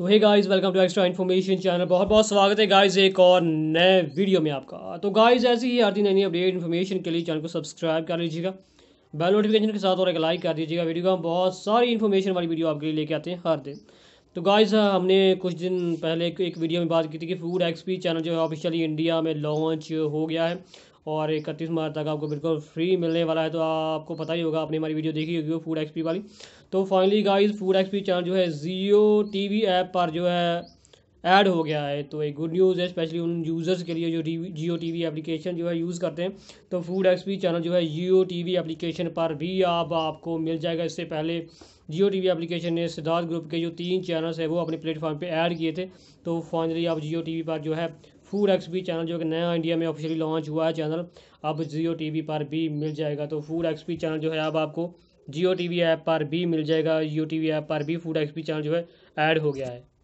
तो hey guys welcome to extra information channel बहुत बहुत स्वागत है गाइस एक और नए वीडियो में आपका तो गाइस ऐसी ही हर दिन नई अपडेट इन्फॉर्मेशन के लिए चैनल को सब्सक्राइब कर लीजिएगा बेल नोटिफिकेशन के साथ और एक लाइक कर दीजिएगा वीडियो का हम बहुत सारी इन्फॉर्मेशन वाली वीडियो आपके लिए लेके आते हैं हर दिन तो गाइस हाँ, हमने कुछ दिन पहले एक वीडियो में बात की थी कि फूड एक्सपी चैनल जो है ऑफिशियली इंडिया में लॉन्च हो गया है और इकतीस मार्च तक आपको बिल्कुल फ्री मिलने वाला है तो आपको पता ही होगा आपने हमारी वीडियो देखी होगी वो फूड एक्सपी वाली तो finally guys food XP channel जो है जियो टीवी ऐप पर जो है ऐड हो गया है तो एक गुड न्यूज़ है स्पेशली उन यूज़र्स के लिए जो जियो टी वी एप्लीकेशन जो है यूज़ करते हैं तो फूड एक्सपी चैनल जो है जियो टी वी एप्लीकेशन पर भी आप आपको मिल जाएगा इससे पहले जियो टी वी एप्लीकेशन ने सिद्धार्थ ग्रुप के जो तीन चैनल्स हैं वो अपने प्लेटफॉर्म पे ऐड किए थे तो फाइनली आप जियो टी वी पर जो है फूड एक्स पी चैनल जो कि नया इंडिया में ऑफिशियली लॉन्च हुआ है चैनल अब जियो टी वी पर भी मिल जाएगा तो फूड एक्स पी चैनल जो है अब आपको जियो टी वी ऐप पर भी मिल जाएगा जियो टी वी ऐप पर भी फूड एक्स पी चैनल जो है ऐड हो गया है